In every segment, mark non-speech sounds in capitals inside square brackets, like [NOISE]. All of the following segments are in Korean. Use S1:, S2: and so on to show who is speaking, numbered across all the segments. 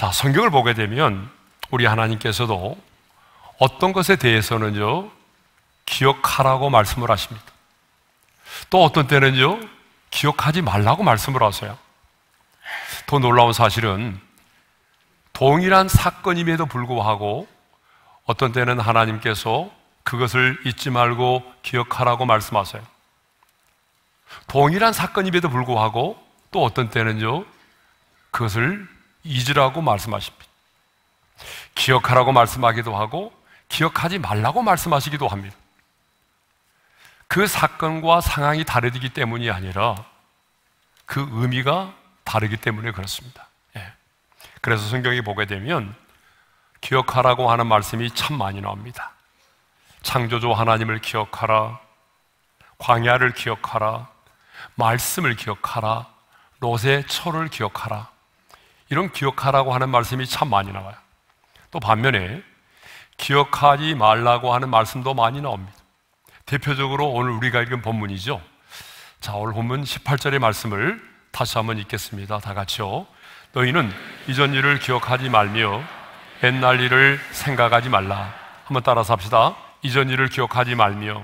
S1: 자, 성경을 보게 되면 우리 하나님께서도 어떤 것에 대해서는요, 기억하라고 말씀을 하십니다. 또 어떤 때는요, 기억하지 말라고 말씀을 하세요. 더 놀라운 사실은 동일한 사건임에도 불구하고 어떤 때는 하나님께서 그것을 잊지 말고 기억하라고 말씀하세요. 동일한 사건임에도 불구하고 또 어떤 때는요, 그것을 잊으라고 말씀하십니다. 기억하라고 말씀하기도 하고 기억하지 말라고 말씀하시기도 합니다. 그 사건과 상황이 다르기 때문이 아니라 그 의미가 다르기 때문에 그렇습니다. 예. 그래서 성경이 보게 되면 기억하라고 하는 말씀이 참 많이 나옵니다. 창조주 하나님을 기억하라. 광야를 기억하라. 말씀을 기억하라. 롯의 철을 기억하라. 이런 기억하라고 하는 말씀이 참 많이 나와요. 또 반면에 기억하지 말라고 하는 말씀도 많이 나옵니다. 대표적으로 오늘 우리가 읽은 본문이죠. 자, 오늘 본문 18절의 말씀을 다시 한번 읽겠습니다. 다 같이요. 너희는 이전 일을 기억하지 말며 옛날 일을 생각하지 말라. 한번 따라서 합시다. 이전 일을 기억하지 말며.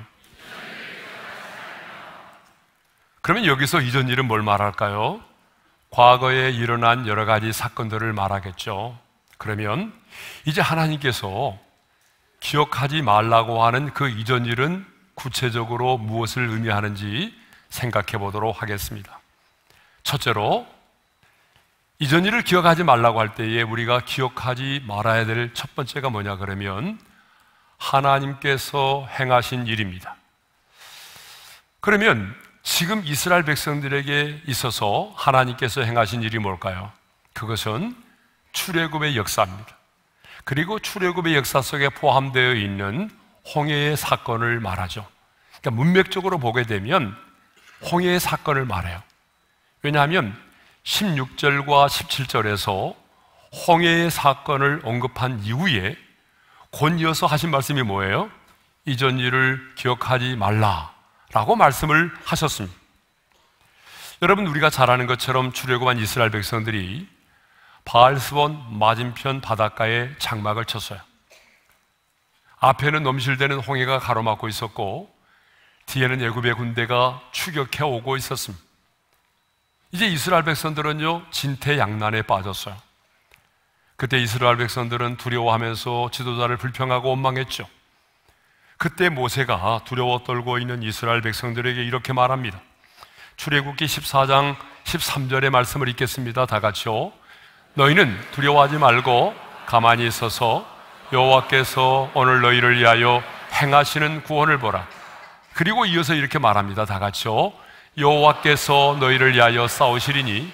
S1: 그러면 여기서 이전 일은 뭘 말할까요? 과거에 일어난 여러 가지 사건들을 말하겠죠. 그러면 이제 하나님께서 기억하지 말라고 하는 그 이전 일은 구체적으로 무엇을 의미하는지 생각해 보도록 하겠습니다. 첫째로 이전 일을 기억하지 말라고 할 때에 우리가 기억하지 말아야 될 첫 번째가 뭐냐 그러면 하나님께서 행하신 일입니다. 그러면 지금 이스라엘 백성들에게 있어서 하나님께서 행하신 일이 뭘까요? 그것은 출애굽의 역사입니다. 그리고 출애굽의 역사 속에 포함되어 있는 홍해의 사건을 말하죠. 그러니까 문맥적으로 보게 되면 홍해의 사건을 말해요. 왜냐하면 16절과 17절에서 홍해의 사건을 언급한 이후에 곧이어서 하신 말씀이 뭐예요? 이전 일을 기억하지 말라. 라고 말씀을 하셨습니다. 여러분, 우리가 잘 아는 것처럼 출애굽한 이스라엘 백성들이 바알스본 맞은편 바닷가에 장막을 쳤어요. 앞에는 넘실대는 홍해가 가로막고 있었고 뒤에는 예굽의 군대가 추격해 오고 있었습니다. 이제 이스라엘 백성들은요 진태양난에 빠졌어요. 그때 이스라엘 백성들은 두려워하면서 지도자를 불평하고 원망했죠. 그때 모세가 두려워 떨고 있는 이스라엘 백성들에게 이렇게 말합니다. 출애굽기 14장 13절의 말씀을 읽겠습니다. 다 같이요. 너희는 두려워하지 말고 가만히 있어서 여호와께서 오늘 너희를 위하여 행하시는 구원을 보라. 그리고 이어서 이렇게 말합니다. 다 같이요. 여호와께서 너희를 위하여 싸우시리니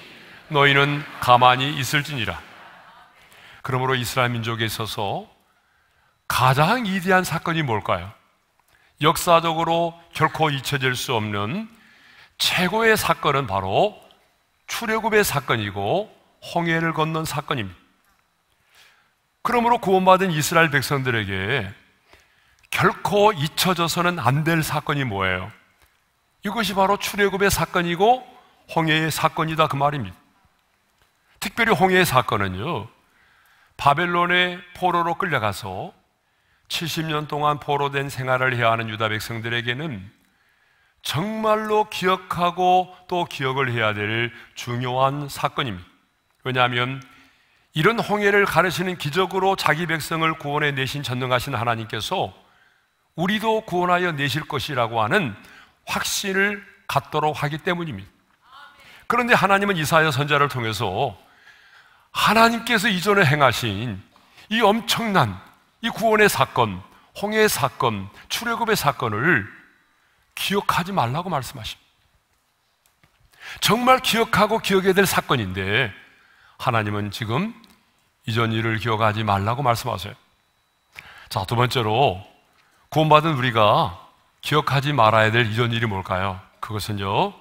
S1: 너희는 가만히 있을지니라. 그러므로 이스라엘 민족에 있어서 가장 위대한 사건이 뭘까요? 역사적으로 결코 잊혀질 수 없는 최고의 사건은 바로 출애굽의 사건이고 홍해를 건넌 사건입니다. 그러므로 구원받은 이스라엘 백성들에게 결코 잊혀져서는 안 될 사건이 뭐예요? 이것이 바로 출애굽의 사건이고 홍해의 사건이다 그 말입니다. 특별히 홍해의 사건은요. 바벨론의 포로로 끌려가서 70년 동안 포로된 생활을 해야 하는 유다 백성들에게는 정말로 기억하고 또 기억을 해야 될 중요한 사건입니다. 왜냐하면 이런 홍해를 가르시는 기적으로 자기 백성을 구원해 내신 전능하신 하나님께서 우리도 구원하여 내실 것이라고 하는 확신을 갖도록 하기 때문입니다. 그런데 하나님은 이사야 선자를 통해서 하나님께서 이전에 행하신 이 엄청난 이 구원의 사건, 홍해의 사건, 출애굽의 사건을 기억하지 말라고 말씀하십니다. 정말 기억하고 기억해야 될 사건인데 하나님은 지금 이전 일을 기억하지 말라고 말씀하세요. 자, 두 번째로 구원받은 우리가 기억하지 말아야 될 이전 일이 뭘까요? 그것은요.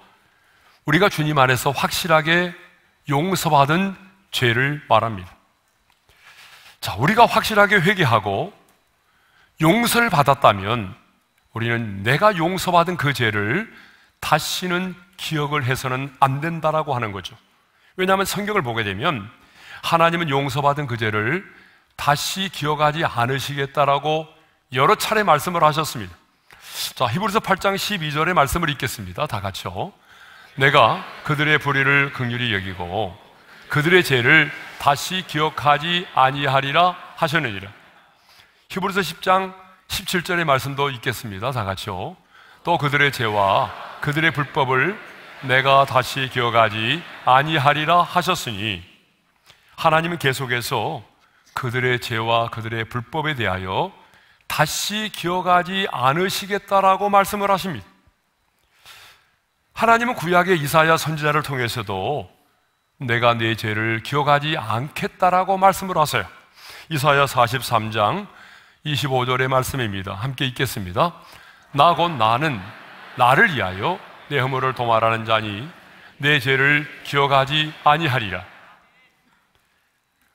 S1: 우리가 주님 안에서 확실하게 용서받은 죄를 말합니다. 자, 우리가 확실하게 회개하고 용서를 받았다면 우리는 내가 용서받은 그 죄를 다시는 기억을 해서는 안 된다라고 하는 거죠. 왜냐하면 성경을 보게 되면 하나님은 용서받은 그 죄를 다시 기억하지 않으시겠다라고 여러 차례 말씀을 하셨습니다. 자, 히브리서 8장 12절의 말씀을 읽겠습니다. 다 같이요. 내가 그들의 불의를 극률히 여기고 그들의 죄를 다시 기억하지 아니하리라 하셨느니라. 히브리서 10장 17절의 말씀도 읽겠습니다. 다 같이요. 또 그들의 죄와 그들의 불법을 내가 다시 기억하지 아니하리라 하셨으니 하나님은 계속해서 그들의 죄와 그들의 불법에 대하여 다시 기억하지 않으시겠다라고 말씀을 하십니다. 하나님은 구약의 이사야 선지자를 통해서도 내가 내 죄를 기억하지 않겠다라고 말씀을 하세요. 이사야 43장 25절의 말씀입니다. 함께 읽겠습니다. 나 곧 나는 나를 위하여 내 허물을 도말하는 자니 내 죄를 기억하지 아니하리라.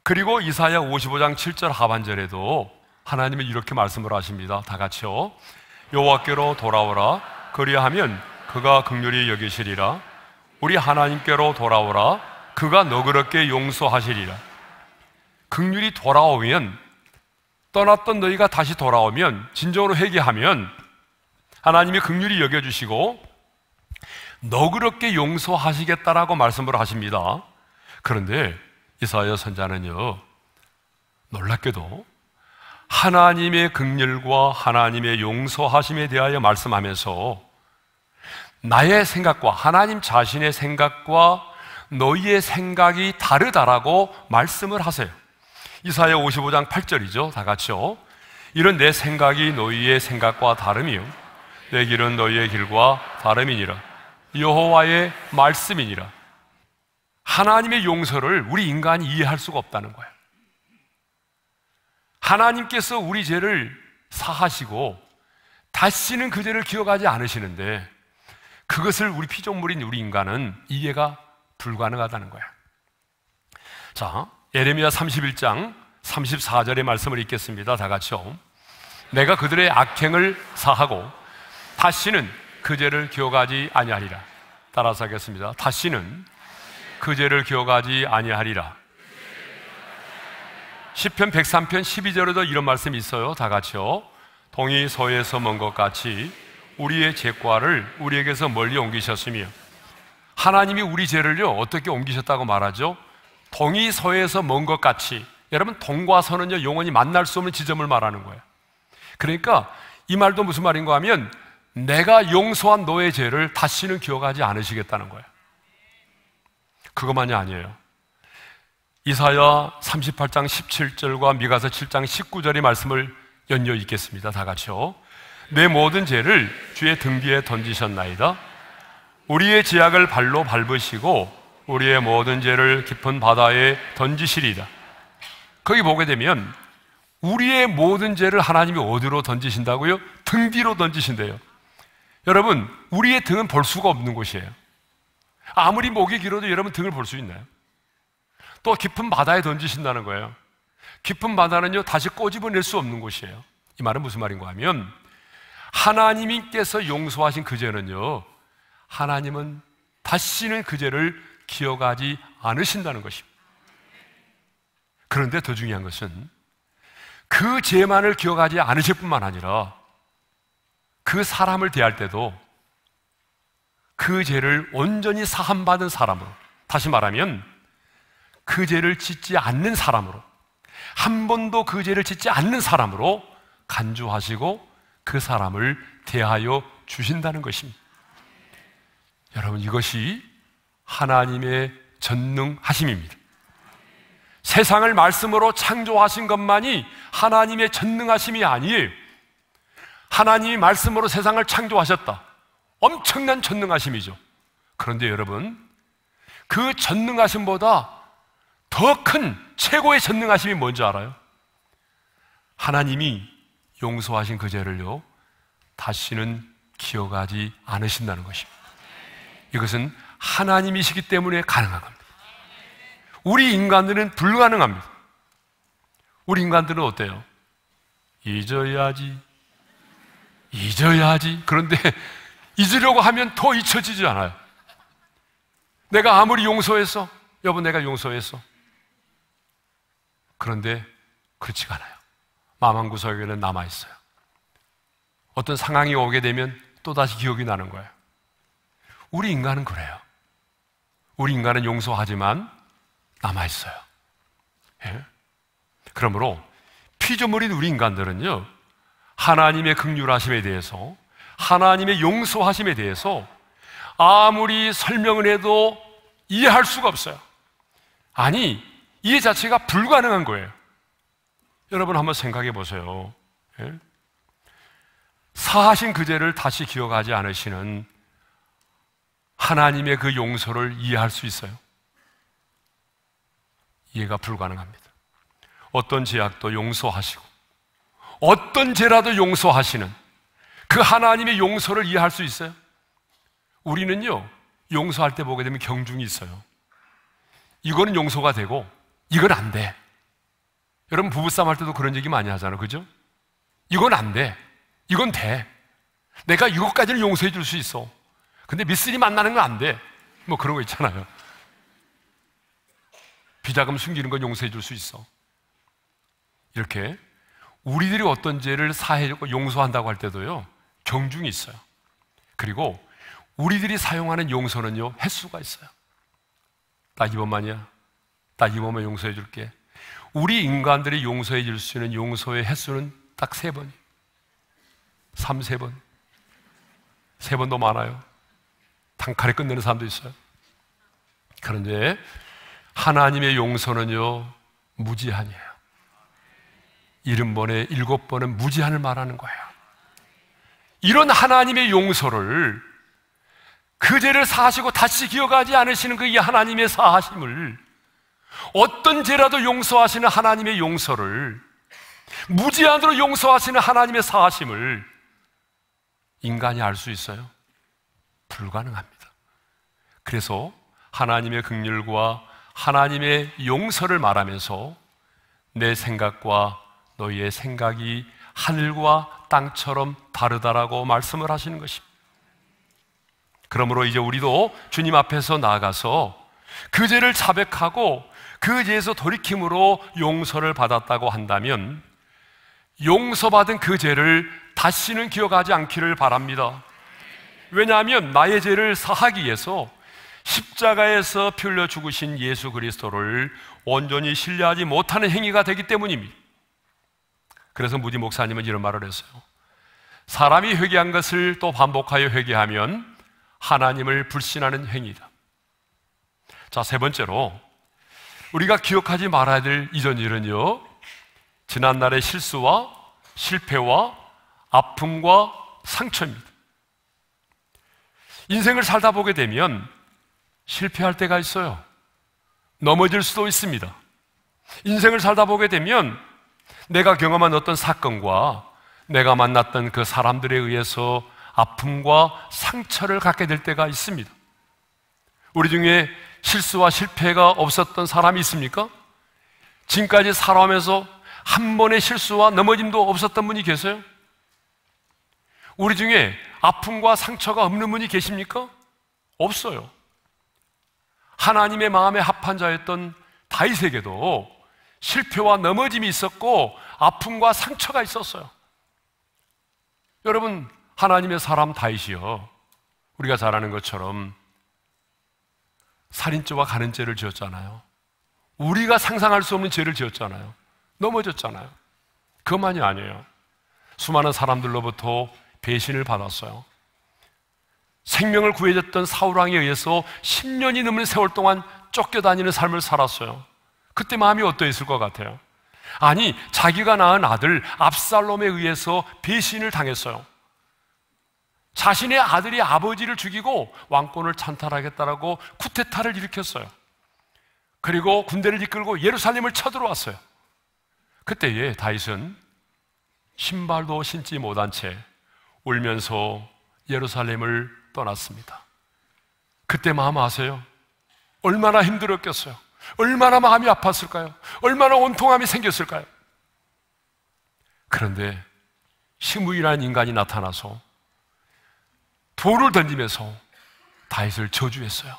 S1: 그리고 이사야 55장 7절 하반절에도 하나님은 이렇게 말씀을 하십니다. 다 같이요. 여호와께로 돌아오라. 그리하면 그가 극률이 여기시리라. 우리 하나님께로 돌아오라. 그가 너그럽게 용서하시리라. 극률이 돌아오면 떠났던 너희가 다시 돌아오면 진정으로 회개하면 하나님이 극률이 여겨주시고 너그럽게 용서하시겠다라고 말씀을 하십니다. 그런데 이사야 선자는요 놀랍게도 하나님의 극률과 하나님의 용서하심에 대하여 말씀하면서 나의 생각과 하나님 자신의 생각과 너희의 생각이 다르다라고 말씀을 하세요. 이사야 55장 8절이죠. 다 같이요. 이런 내 생각이 너희의 생각과 다름이요. 내 길은 너희의 길과 다름이니라. 여호와의 말씀이니라. 하나님의 용서를 우리 인간이 이해할 수가 없다는 거예요. 하나님께서 우리 죄를 사하시고 다시는 그 죄를 기억하지 않으시는데 그것을 우리 피조물인 우리 인간은 이해가 불가능하다는 거야. 자, 예레미야 31장 34절의 말씀을 읽겠습니다. 다 같이요. 내가 그들의 악행을 사하고 다시는 그 죄를 기억하지 아니하리라. 따라서 하겠습니다. 다시는 그 죄를 기억하지 아니하리라. 시편 103편 12절에도 이런 말씀이 있어요. 다 같이요. 동이 서에서 먼 것 같이 우리의 죄과를 우리에게서 멀리 옮기셨으며 하나님이 우리 죄를요, 어떻게 옮기셨다고 말하죠? 동이 서에서 먼 것 같이. 여러분, 동과 서는요, 영원히 만날 수 없는 지점을 말하는 거예요. 그러니까 이 말도 무슨 말인가 하면 내가 용서한 너의 죄를 다시는 기억하지 않으시겠다는 거예요. 그것만이 아니에요. 이사야 38장 17절과 미가서 7장 19절의 말씀을 연이 읽겠습니다. 다 같이요. 내 모든 죄를 주의 등 뒤에 던지셨나이다. 우리의 제약을 발로 밟으시고 우리의 모든 죄를 깊은 바다에 던지시리다. 거기 보게 되면 우리의 모든 죄를 하나님이 어디로 던지신다고요? 등 뒤로 던지신대요. 여러분, 우리의 등은 볼 수가 없는 곳이에요. 아무리 목이 길어도 여러분 등을 볼 수 있나요? 또 깊은 바다에 던지신다는 거예요. 깊은 바다는요, 다시 꼬집어낼 수 없는 곳이에요. 이 말은 무슨 말인가 하면, 하나님께서 용서하신 그 죄는요, 하나님은 다시는 그 죄를 기억하지 않으신다는 것입니다. 그런데 더 중요한 것은 그 죄만을 기억하지 않으실 뿐만 아니라 그 사람을 대할 때도 그 죄를 온전히 사함받은 사람으로, 다시 말하면 그 죄를 짓지 않는 사람으로, 한 번도 그 죄를 짓지 않는 사람으로 간주하시고 그 사람을 대하여 주신다는 것입니다. 여러분 이것이 하나님의 전능하심입니다. 세상을 말씀으로 창조하신 것만이 하나님의 전능하심이 아니에요. 하나님이 말씀으로 세상을 창조하셨다. 엄청난 전능하심이죠. 그런데 여러분, 그 전능하심보다 더 큰 최고의 전능하심이 뭔지 알아요? 하나님이 용서하신 그 죄를요, 다시는 기억하지 않으신다는 것입니다. 이것은 하나님이시기 때문에 가능한 겁니다. 우리 인간들은 불가능합니다. 우리 인간들은 어때요? 잊어야지. 잊어야지. 그런데 [LAUGHS] 잊으려고 하면 더 잊혀지지 않아요. 내가 아무리 용서했어. 여보, 내가 용서했어. 그런데 그렇지가 않아요. 마음 한 구석에는 남아있어요. 어떤 상황이 오게 되면 또다시 기억이 나는 거예요. 우리 인간은 그래요. 우리 인간은 용서하지만 남아있어요. 예? 그러므로 피조물인 우리 인간들은요, 하나님의 극률하심에 대해서, 하나님의 용서하심에 대해서 아무리 설명을 해도 이해할 수가 없어요. 아니, 이해 자체가 불가능한 거예요. 여러분 한번 생각해 보세요. 예? 사하신 그제를 다시 기억하지 않으시는 하나님의 그 용서를 이해할 수 있어요? 이해가 불가능합니다. 어떤 죄악도 용서하시고, 어떤 죄라도 용서하시는 그 하나님의 용서를 이해할 수 있어요? 우리는요, 용서할 때 보게 되면 경중이 있어요. 이거는 용서가 되고, 이건 안 돼. 여러분, 부부싸움 할 때도 그런 얘기 많이 하잖아요. 그죠? 이건 안 돼. 이건 돼. 내가 이것까지는 용서해 줄 수 있어. 근데 미쓰리 만나는 건 안 돼. 뭐 그런 거 있잖아요. 비자금 숨기는 건 용서해 줄 수 있어. 이렇게 우리들이 어떤 죄를 사해주고 용서한다고 할 때도요, 경중이 있어요. 그리고 우리들이 사용하는 용서는요, 횟수가 있어요. 나 이번만이야. 나 이번만 용서해 줄게. 우리 인간들이 용서해 줄 수 있는 용서의 횟수는 딱 세 번이에요. 3, 세 번. 세 번도 많아요. 단칼에 끝내는 사람도 있어요. 그런데 하나님의 용서는요, 무지한이에요. 일흔 번에 일곱 번은 무지한을 말하는 거예요. 이런 하나님의 용서를 그 죄를 사하시고 다시 기억하지 않으시는 그 하나님의 사하심을 어떤 죄라도 용서하시는 하나님의 용서를 무지한으로 용서하시는 하나님의 사하심을 인간이 알 수 있어요? 불가능합니다. 그래서 하나님의 극률과 하나님의 용서를 말하면서 내 생각과 너희의 생각이 하늘과 땅처럼 다르다라고 말씀을 하시는 것입니다. 그러므로 이제 우리도 주님 앞에서 나아가서 그 죄를 자백하고 그 죄에서 돌이킴으로 용서를 받았다고 한다면 용서받은 그 죄를 다시는 기억하지 않기를 바랍니다. 왜냐하면 나의 죄를 사하기 위해서 십자가에서 풀려 죽으신 예수 그리스도를 온전히 신뢰하지 못하는 행위가 되기 때문입니다. 그래서 무디 목사님은 이런 말을 했어요. 사람이 회개한 것을 또 반복하여 회개하면 하나님을 불신하는 행위다. 자, 세 번째로 우리가 기억하지 말아야 될 이전 일은요. 지난날의 실수와 실패와 아픔과 상처입니다. 인생을 살다 보게 되면 실패할 때가 있어요. 넘어질 수도 있습니다. 인생을 살다 보게 되면 내가 경험한 어떤 사건과 내가 만났던 그 사람들에 의해서 아픔과 상처를 갖게 될 때가 있습니다. 우리 중에 실수와 실패가 없었던 사람이 있습니까? 지금까지 살아오면서 한 번의 실수와 넘어짐도 없었던 분이 계세요? 우리 중에 아픔과 상처가 없는 분이 계십니까? 없어요. 하나님의 마음에 합한 자였던 다윗에게도 실패와 넘어짐이 있었고 아픔과 상처가 있었어요. 여러분 하나님의 사람 다윗이요. 우리가 잘 아는 것처럼 살인죄와 가는죄를 지었잖아요. 우리가 상상할 수 없는 죄를 지었잖아요. 넘어졌잖아요. 그만이 아니에요. 수많은 사람들로부터 배신을 받았어요. 생명을 구해줬던 사울왕에 의해서 10년이 넘는 세월 동안 쫓겨다니는 삶을 살았어요. 그때 마음이 어떠했을 것 같아요? 아니, 자기가 낳은 아들 압살롬에 의해서 배신을 당했어요. 자신의 아들이 아버지를 죽이고 왕권을 찬탈하겠다라고 쿠테타를 일으켰어요. 그리고 군대를 이끌고 예루살렘을 쳐들어왔어요. 그때에 다윗은 신발도 신지 못한 채 울면서 예루살렘을 떠났습니다. 그때 마음 아세요? 얼마나 힘들었겠어요? 얼마나 마음이 아팠을까요? 얼마나 온통함이 생겼을까요? 그런데 시무이라는 인간이 나타나서 돌을 던지면서 다윗을 저주했어요.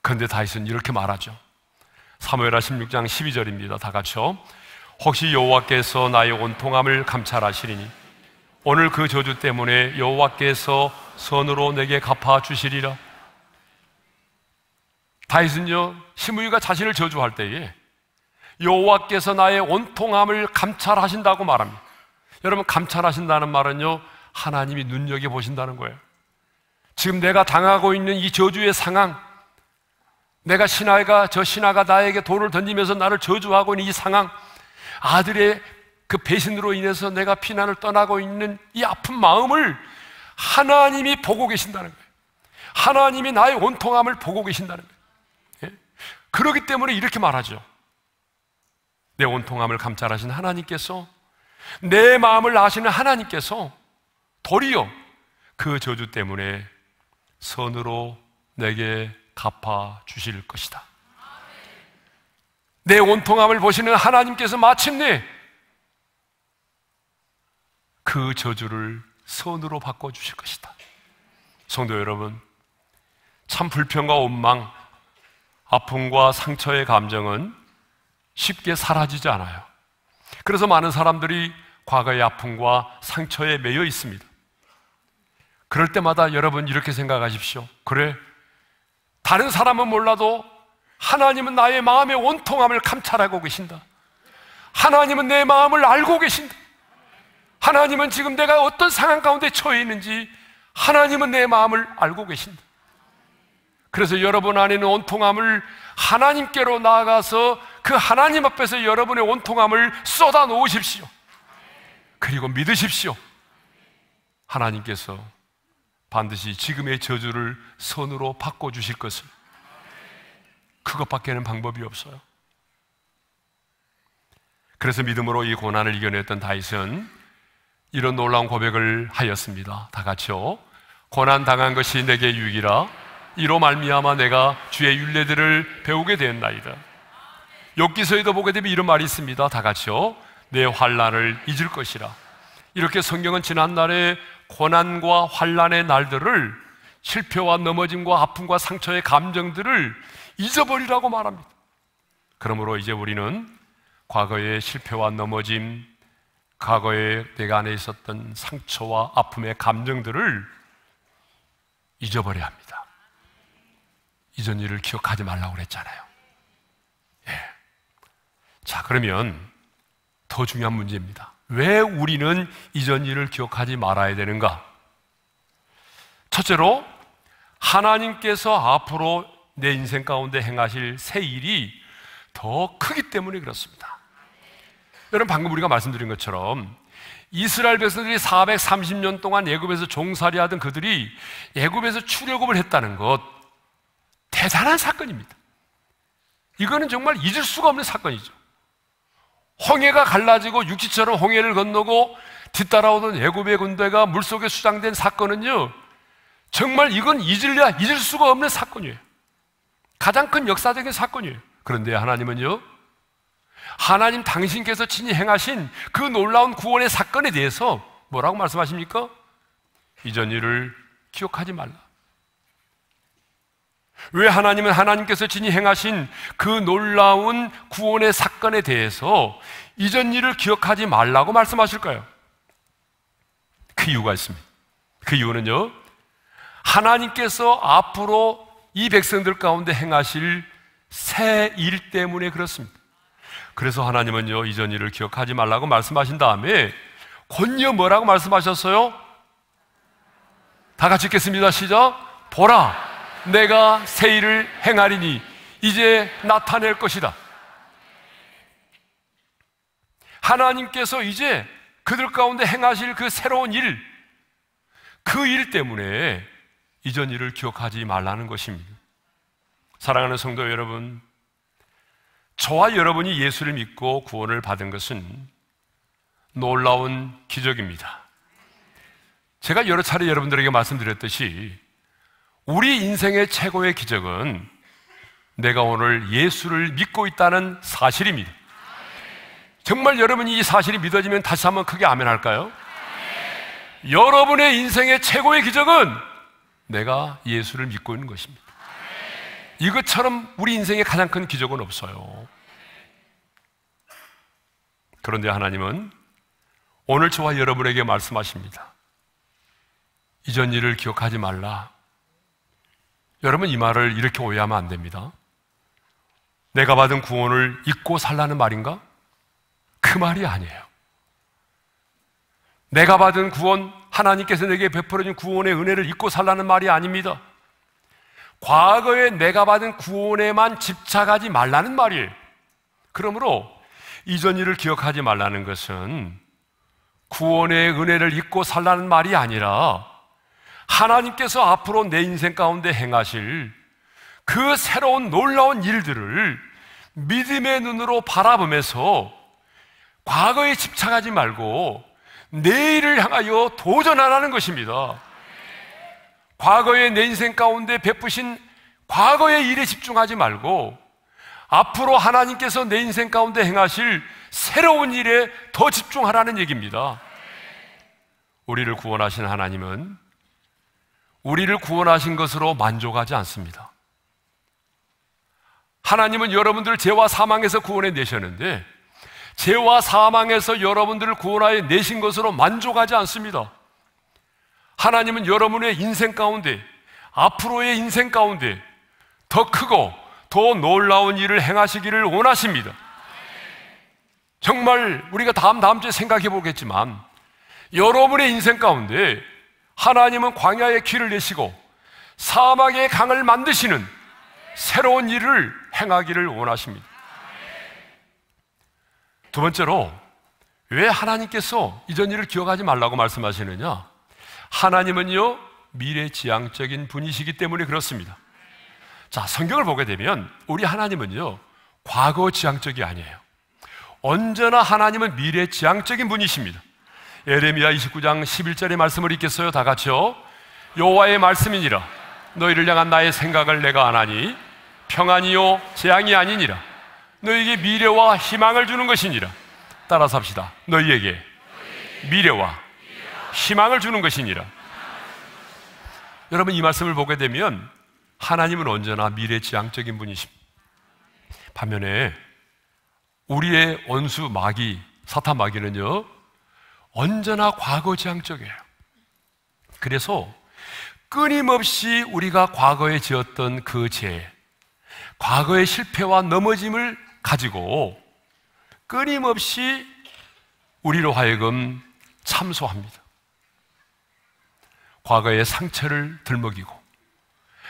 S1: 그런데 다윗은 이렇게 말하죠. 사무엘하 16장 12절입니다. 다 같이요. 혹시 여호와께서 나의 온통함을 감찰하시리니 오늘 그 저주 때문에 여호와께서 선으로 내게 갚아 주시리라. 다윗은요 시므이가 자신을 저주할 때에 여호와께서 나의 온통함을 감찰하신다고 말합니다. 여러분 감찰하신다는 말은요 하나님이 눈여겨 보신다는 거예요. 지금 내가 당하고 있는 이 저주의 상황, 내가 신하가 저 신하가 나에게 돈을 던지면서 나를 저주하고 있는 이 상황, 아들의 그 배신으로 인해서 내가 피난을 떠나고 있는 이 아픈 마음을 하나님이 보고 계신다는 거예요. 하나님이 나의 온통함을 보고 계신다는 거예요. 예? 그러기 때문에 이렇게 말하죠. 내 온통함을 감찰하신 하나님께서 내 마음을 아시는 하나님께서 도리어 그 저주 때문에 선으로 내게 갚아 주실 것이다. 내 온통함을 보시는 하나님께서 마침내 그 저주를 선으로 바꿔주실 것이다. 성도 여러분, 참 불평과 원망, 아픔과 상처의 감정은 쉽게 사라지지 않아요. 그래서 많은 사람들이 과거의 아픔과 상처에 매여 있습니다. 그럴 때마다 여러분 이렇게 생각하십시오. 그래, 다른 사람은 몰라도 하나님은 나의 마음의 원통함을 감찰하고 계신다. 하나님은 내 마음을 알고 계신다. 하나님은 지금 내가 어떤 상황 가운데 처해 있는지 하나님은 내 마음을 알고 계신다. 그래서 여러분 안에는 온통함을 하나님께로 나아가서 그 하나님 앞에서 여러분의 온통함을 쏟아 놓으십시오. 그리고 믿으십시오. 하나님께서 반드시 지금의 저주를 선으로 바꿔주실 것을. 그것밖에는 방법이 없어요. 그래서 믿음으로 이 고난을 이겨냈던 다윗은 이런 놀라운 고백을 하였습니다. 다 같이요. 고난 당한 것이 내게 유익이라 이로 말미암아 내가 주의 윤례들을 배우게 되었나이다. 욥기서에도 보게 되면 이런 말이 있습니다. 다 같이요. 내 환란을 잊을 것이라. 이렇게 성경은 지난 날의 고난과 환란의 날들을 실패와 넘어짐과 아픔과 상처의 감정들을 잊어버리라고 말합니다. 그러므로 이제 우리는 과거의 실패와 넘어짐, 과거에 내가 안에 있었던 상처와 아픔의 감정들을 잊어버려야 합니다. 이전 일을 기억하지 말라고 그랬잖아요. 예. 자, 그러면 더 중요한 문제입니다. 왜 우리는 이전 일을 기억하지 말아야 되는가? 첫째로, 하나님께서 앞으로 내 인생 가운데 행하실 새 일이 더 크기 때문에 그렇습니다. 여러분 방금 우리가 말씀드린 것처럼 이스라엘 백성들이 430년 동안 애굽에서 종살이하던 그들이 애굽에서 출애굽을 했다는 것 대단한 사건입니다. 이거는 정말 잊을 수가 없는 사건이죠. 홍해가 갈라지고 육지처럼 홍해를 건너고 뒤따라오던 애굽의 군대가 물속에 수장된 사건은요. 정말 이건 잊을려 잊을 수가 없는 사건이에요. 가장 큰 역사적인 사건이에요. 그런데 하나님은요. 하나님 당신께서 친히 행하신 그 놀라운 구원의 사건에 대해서 뭐라고 말씀하십니까? 이전 일을 기억하지 말라. 왜 하나님은 하나님께서 진히 행하신 그 놀라운 구원의 사건에 대해서 이전 일을 기억하지 말라고 말씀하실까요? 그 이유가 있습니다. 그 이유는요, 하나님께서 앞으로 이 백성들 가운데 행하실 새 일 때문에 그렇습니다. 그래서 하나님은요, 이전 일을 기억하지 말라고 말씀하신 다음에 곧이어 뭐라고 말씀하셨어요? 다 같이 읽겠습니다. 시작. 보라, 내가 새 일을 행하리니 이제 나타낼 것이다. 하나님께서 이제 그들 가운데 행하실 그 새로운 일, 그 일 때문에 이전 일을 기억하지 말라는 것입니다. 사랑하는 성도 여러분, 저와 여러분이 예수를 믿고 구원을 받은 것은 놀라운 기적입니다. 제가 여러 차례 여러분들에게 말씀드렸듯이 우리 인생의 최고의 기적은 내가 오늘 예수를 믿고 있다는 사실입니다. 정말 여러분이 이 사실이 믿어지면 다시 한번 크게 아멘 할까요? 여러분의 인생의 최고의 기적은 내가 예수를 믿고 있는 것입니다. 이것처럼 우리 인생에 가장 큰 기적은 없어요. 그런데 하나님은 오늘 저와 여러분에게 말씀하십니다. 이전 일을 기억하지 말라. 여러분 이 말을 이렇게 오해하면 안 됩니다. 내가 받은 구원을 잊고 살라는 말인가? 그 말이 아니에요. 내가 받은 구원, 하나님께서 내게 베풀어준 구원의 은혜를 잊고 살라는 말이 아닙니다. 과거에 내가 받은 구원에만 집착하지 말라는 말이에요. 그러므로 이전 일을 기억하지 말라는 것은 구원의 은혜를 잊고 살라는 말이 아니라 하나님께서 앞으로 내 인생 가운데 행하실 그 새로운 놀라운 일들을 믿음의 눈으로 바라보면서 과거에 집착하지 말고 내일을 향하여 도전하라는 것입니다. 과거의 내 인생 가운데 베푸신 과거의 일에 집중하지 말고 앞으로 하나님께서 내 인생 가운데 행하실 새로운 일에 더 집중하라는 얘기입니다. 우리를 구원하신 하나님은 우리를 구원하신 것으로 만족하지 않습니다. 하나님은 여러분들 죄와 사망에서 구원해 내셨는데 죄와 사망에서 여러분들을 구원하여 내신 것으로 만족하지 않습니다. 하나님은 여러분의 인생 가운데, 앞으로의 인생 가운데 더 크고 더 놀라운 일을 행하시기를 원하십니다. 정말 우리가 다음 다음 주에 생각해 보겠지만 여러분의 인생 가운데 하나님은 광야의 길을 내시고 사막의 강을 만드시는 새로운 일을 행하기를 원하십니다. 두 번째로 왜 하나님께서 이전 일을 기억하지 말라고 말씀하시느냐? 하나님은요, 미래지향적인 분이시기 때문에 그렇습니다. 자, 성경을 보게 되면 우리 하나님은요, 과거 지향적이 아니에요. 언제나 하나님은 미래 지향적인 분이십니다. 예레미야 29장 11절의 말씀을 읽겠어요. 다 같이요. 여호와의 말씀이니라. 너희를 향한 나의 생각을 내가 아나니 평안이요 재앙이 아니니라. 너희에게 미래와 희망을 주는 것이니라. 따라서 합시다. 너희에게 미래와 희망을 주는 것이니라. 여러분 이 말씀을 보게 되면 하나님은 언제나 미래지향적인 분이십니다. 반면에 우리의 원수 마귀 사탄 마귀는요 언제나 과거지향적이에요. 그래서 끊임없이 우리가 과거에 지었던 그 죄, 과거의 실패와 넘어짐을 가지고 끊임없이 우리로 하여금 참소합니다. 과거의 상처를 들먹이고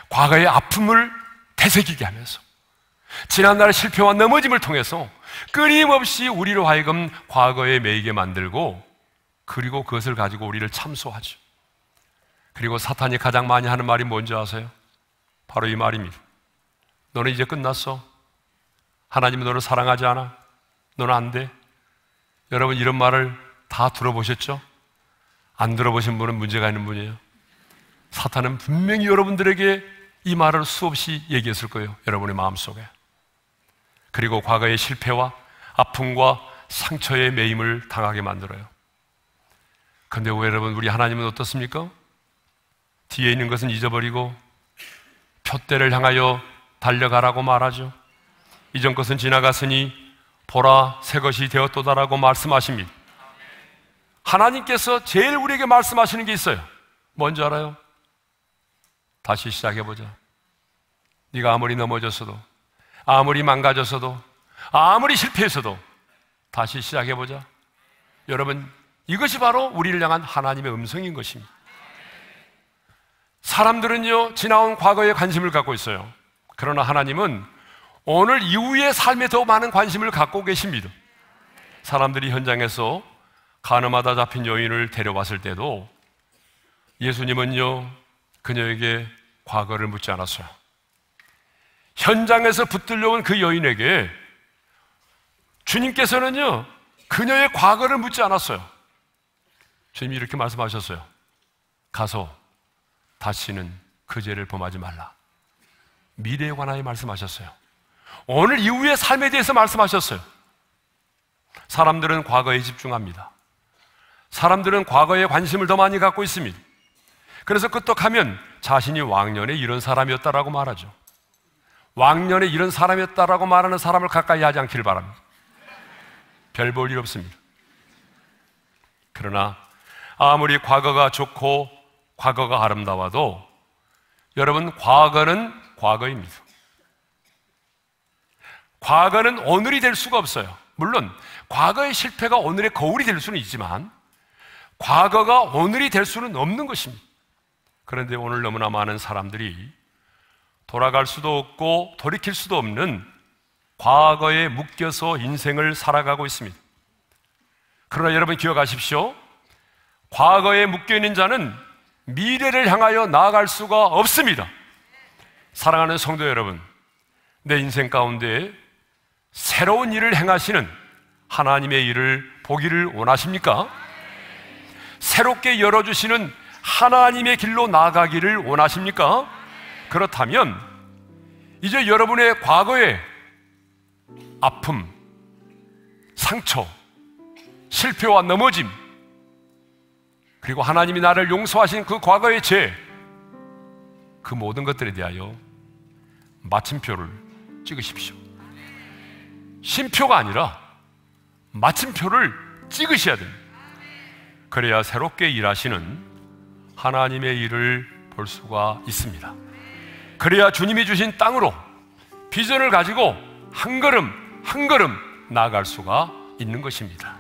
S1: 과거의 아픔을 되새기게 하면서 지난날 실패와 넘어짐을 통해서 끊임없이 우리로 하여금 과거에 매이게 만들고 그리고 그것을 가지고 우리를 참소하죠. 그리고 사탄이 가장 많이 하는 말이 뭔지 아세요? 바로 이 말입니다. 너는 이제 끝났어. 하나님은 너를 사랑하지 않아. 너는 안 돼. 여러분 이런 말을 다 들어보셨죠? 안 들어보신 분은 문제가 있는 분이에요. 사탄은 분명히 여러분들에게 이 말을 수없이 얘기했을 거예요. 여러분의 마음속에. 그리고 과거의 실패와 아픔과 상처의 매임을 당하게 만들어요. 근데 여러분, 우리 하나님은 어떻습니까? 뒤에 있는 것은 잊어버리고 표대를 향하여 달려가라고 말하죠. 이전 것은 지나갔으니 보라 새 것이 되었도다라고 말씀하십니다. 하나님께서 제일 우리에게 말씀하시는 게 있어요. 뭔지 알아요? 다시 시작해보자. 네가 아무리 넘어졌어도, 아무리 망가졌어도, 아무리 실패했어도 다시 시작해보자. 여러분, 이것이 바로 우리를 향한 하나님의 음성인 것입니다. 사람들은요, 지나온 과거에 관심을 갖고 있어요. 그러나 하나님은 오늘 이후의 삶에 더 많은 관심을 갖고 계십니다. 사람들이 현장에서 가늠하다 잡힌 여인을 데려왔을 때도 예수님은요, 그녀에게 과거를 묻지 않았어요. 현장에서 붙들려온 그 여인에게 주님께서는요, 그녀의 과거를 묻지 않았어요. 주님이 이렇게 말씀하셨어요. 가서 다시는 그 죄를 범하지 말라. 미래에 관하여 말씀하셨어요. 오늘 이후의 삶에 대해서 말씀하셨어요. 사람들은 과거에 집중합니다. 사람들은 과거에 관심을 더 많이 갖고 있습니다. 그래서 끄떡하면 자신이 왕년에 이런 사람이었다라고 말하죠. 왕년에 이런 사람이었다라고 말하는 사람을 가까이 하지 않기를 바랍니다. 별볼 일 없습니다. 그러나 아무리 과거가 좋고 과거가 아름다워도 여러분 과거는 과거입니다. 과거는 오늘이 될 수가 없어요. 물론 과거의 실패가 오늘의 거울이 될 수는 있지만 과거가 오늘이 될 수는 없는 것입니다. 그런데 오늘 너무나 많은 사람들이 돌아갈 수도 없고 돌이킬 수도 없는 과거에 묶여서 인생을 살아가고 있습니다. 그러나 여러분 기억하십시오. 과거에 묶여있는 자는 미래를 향하여 나아갈 수가 없습니다. 사랑하는 성도 여러분, 내 인생 가운데 새로운 일을 행하시는 하나님의 일을 보기를 원하십니까? 새롭게 열어주시는 하나님의 길로 나가기를 원하십니까? 그렇다면 이제 여러분의 과거의 아픔, 상처, 실패와 넘어짐, 그리고 하나님이 나를 용서하신 그 과거의 죄, 그 모든 것들에 대하여 마침표를 찍으십시오. 심표가 아니라 마침표를 찍으셔야 됩니다. 그래야 새롭게 일하시는 하나님의 일을 볼 수가 있습니다. 그래야 주님이 주신 땅으로 비전을 가지고 한 걸음 한 걸음 나아갈 수가 있는 것입니다.